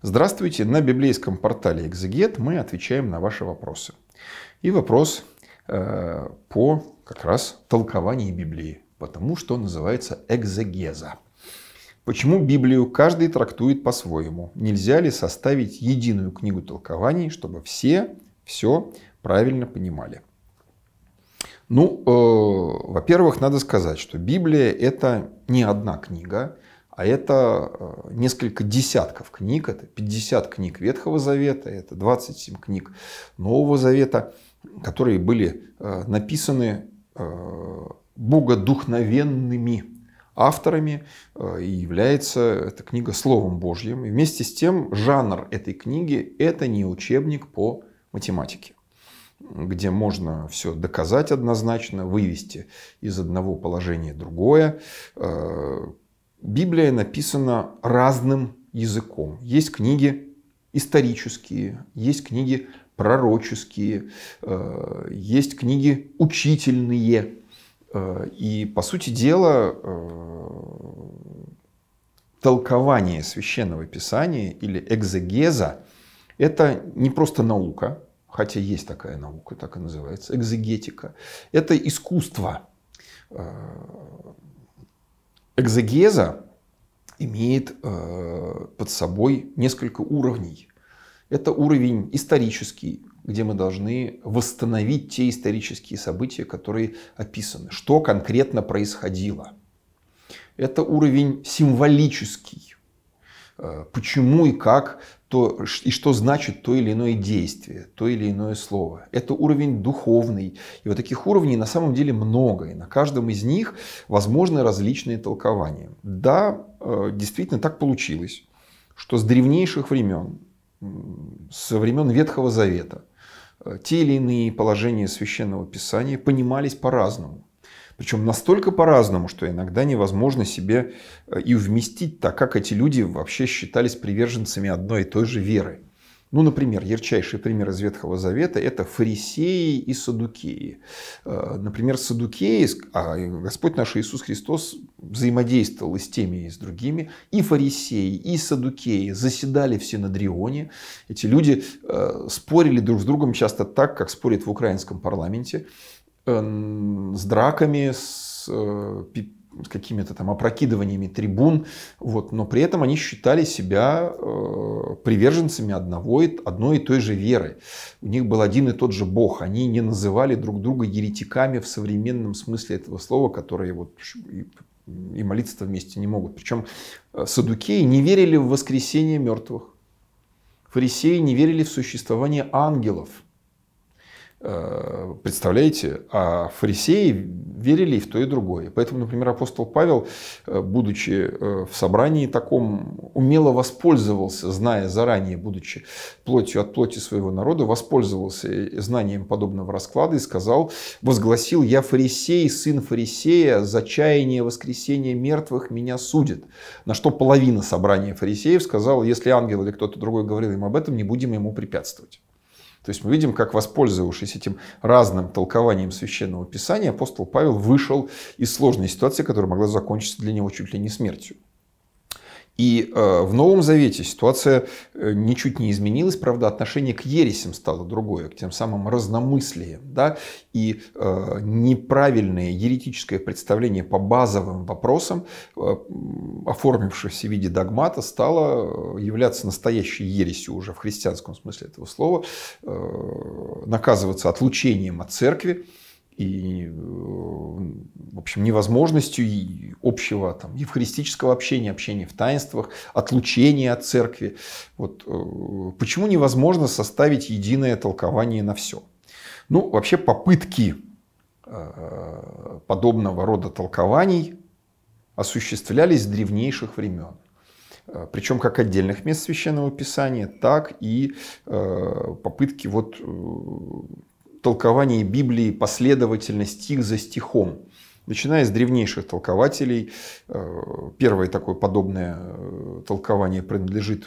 Здравствуйте! На библейском портале «Экзегет» мы отвечаем на ваши вопросы. И вопрос э, по как раз толкованию Библии, потому что называется экзегеза. Почему Библию каждый трактует по-своему? Нельзя ли составить единую книгу толкований, чтобы все все правильно понимали? Ну, э, во-первых, надо сказать, что Библия – это не одна книга – а это э, несколько десятков книг, это 50 книг Ветхого Завета, это 27 книг Нового Завета, которые были э, написаны э, богодухновенными авторами и является эта книга Словом Божьим. И вместе с тем жанр этой книги – это не учебник по математике где можно все доказать однозначно, вывести из одного положения другое, Библия написана разным языком. Есть книги исторические, есть книги пророческие, э, есть книги учительные. Э, и, по сути дела, э, толкование священного писания или экзегеза – это не просто наука, хотя есть такая наука, так и называется, экзегетика. Это искусство Экзогеза имеет э, под собой несколько уровней. Это уровень исторический, где мы должны восстановить те исторические события, которые описаны, что конкретно происходило. Это уровень символический, э, почему и как то, и что значит то или иное действие, то или иное слово. Это уровень духовный. И вот таких уровней на самом деле много. И на каждом из них возможны различные толкования. Да, э, действительно так получилось, что с древнейших времен, со времен Ветхого Завета, э, те или иные положения священного писания понимались по-разному. Причем настолько по-разному, что иногда невозможно себе э, и вместить так, как эти люди вообще считались приверженцами одной и той же веры. Ну, например, ярчайший пример из Ветхого Завета – это фарисеи и садукеи. Э, например, садукеи, а Господь наш Иисус Христос взаимодействовал и с теми, и с другими. И фарисеи, и садукеи заседали в Синодрионе. Эти люди э, спорили друг с другом часто так, как спорят в украинском парламенте. Э, с драками, с с э, какими-то там опрокидываниями трибун, вот, но при этом они считали себя э, приверженцами одного и, одной и той же веры. У них был один и тот же Бог. Они не называли друг друга еретиками в современном смысле этого слова, которые вот и, и молиться вместе не могут. Причем садукеи не верили в воскресение мертвых. Фарисеи не верили в существование ангелов – Э, представляете? А фарисеи верили в то и другое. Поэтому, например, апостол Павел, э, будучи э, в собрании таком, умело воспользовался, зная заранее, будучи плотью от плоти своего народа, воспользовался знанием подобного расклада и сказал, возгласил, я фарисей, сын фарисея, за чаяние воскресения мертвых меня судит. На что половина собрания фарисеев сказала, если ангел или кто-то другой говорил им об этом, не будем ему препятствовать. То есть мы видим, как воспользовавшись этим разным толкованием Священного Писания, апостол Павел вышел из сложной ситуации, которая могла закончиться для него чуть ли не смертью. И э, в Новом Завете ситуация э, ничуть не изменилась, правда, отношение к ересям стало другое, к тем самым разномыслиям. Да? И э, неправильное еретическое представление по базовым вопросам, оформившееся в виде догмата, стало являться настоящей ересью уже в христианском смысле этого слова, наказываться отлучением от церкви и, э, в общем, невозможностью общего там, евхаристического общения, общения в таинствах, отлучения от церкви. Вот, э, почему невозможно составить единое толкование на все? Ну, вообще попытки э, подобного рода толкований осуществлялись с древнейших времен. Причем как отдельных мест священного писания, так и попытки вот толкование Библии последовательно, стих за стихом начиная с древнейших толкователей. Э, первое такое подобное э, толкование принадлежит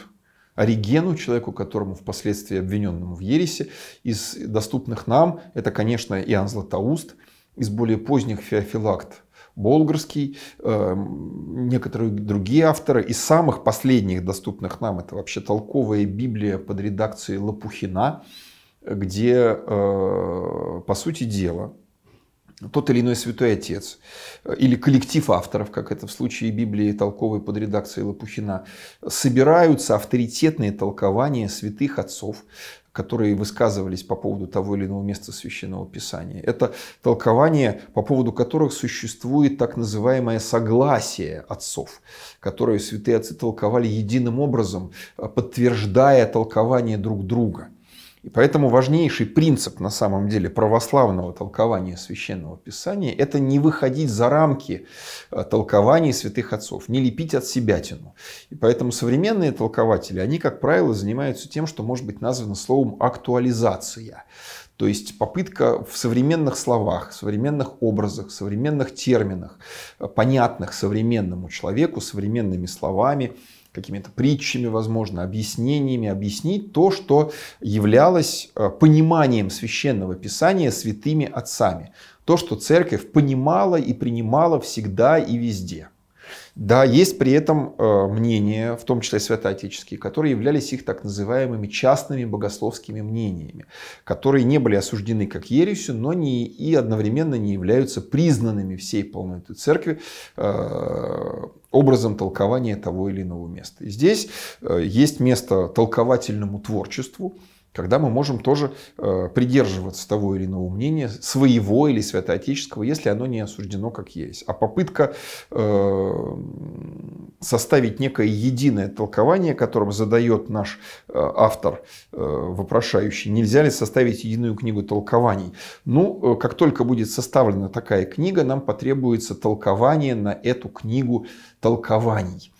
Оригену, человеку, которому впоследствии обвиненному в ересе. Из доступных нам это, конечно, Иоанн Златоуст, из более поздних Феофилакт Болгарский, э, некоторые другие авторы. Из самых последних доступных нам это вообще толковая Библия под редакцией Лопухина, где, э, по сути дела, тот или иной святой отец э, или коллектив авторов, как это в случае Библии толковой под редакцией Лопухина, собираются авторитетные толкования святых отцов, которые высказывались по поводу того или иного места священного писания. Это толкование, по поводу которых существует так называемое согласие отцов, которое святые отцы толковали единым образом, э, подтверждая толкование друг друга – и поэтому важнейший принцип на самом деле православного толкования священного писания – это не выходить за рамки э, толкований святых отцов, не лепить от себя тяну. И поэтому современные толкователи, они, как правило, занимаются тем, что может быть названо словом «актуализация». То есть попытка в современных словах, современных образах, современных терминах, э, понятных современному человеку, современными словами – какими-то притчами, возможно, объяснениями объяснить то, что являлось э, пониманием священного писания святыми отцами. То, что церковь понимала и принимала всегда и везде. Да, есть при этом э, мнения, в том числе святоотеческие, которые являлись их так называемыми частными богословскими мнениями, которые не были осуждены как ересью, но не, и одновременно не являются признанными всей полнотой церкви э, образом толкования того или иного места. И здесь э, есть место толковательному творчеству, когда мы можем тоже э, придерживаться того или иного мнения, своего или святоотеческого, если оно не осуждено как есть. А попытка э, составить некое единое толкование, которым задает наш э, автор, вопрошающий, нельзя ли составить единую книгу толкований. Ну, как только будет составлена такая книга, нам потребуется толкование на эту книгу толкований.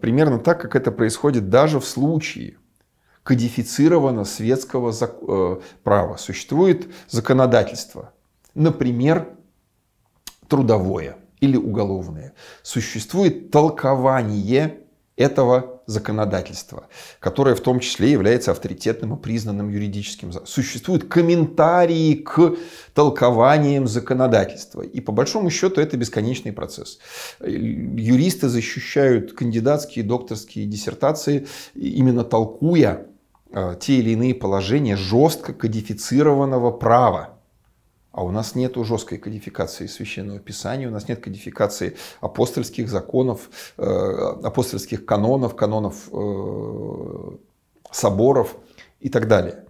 Примерно так, как это происходит даже в случае, кодифицировано светского э, права. Существует законодательство, например, трудовое или уголовное. Существует толкование этого законодательства, которое в том числе является авторитетным и признанным юридическим. Существуют комментарии к толкованиям законодательства. И по большому счету это бесконечный процесс. Юристы защищают кандидатские докторские диссертации, именно толкуя Э, те или иные положения жестко кодифицированного права. А у нас нет жесткой кодификации Священного Писания, у нас нет кодификации апостольских законов, э, апостольских канонов, канонов э, соборов и так далее.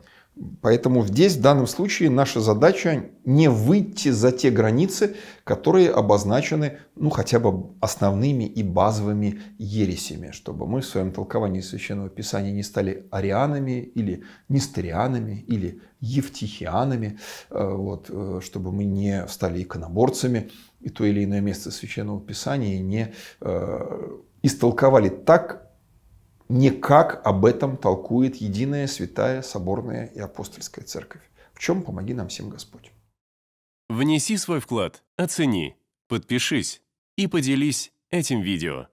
Поэтому здесь, в данном случае, наша задача не выйти за те границы, которые обозначены, ну, хотя бы основными и базовыми ересями, чтобы мы в своем толковании Священного Писания не стали арианами или нестерианами или евтихианами, э, вот, э, чтобы мы не стали иконоборцами, и то или иное место Священного Писания не э, истолковали так, никак об этом толкует единая святая соборная и апостольская церковь. В чем помоги нам всем Господь. Внеси свой вклад, оцени, подпишись и поделись этим видео.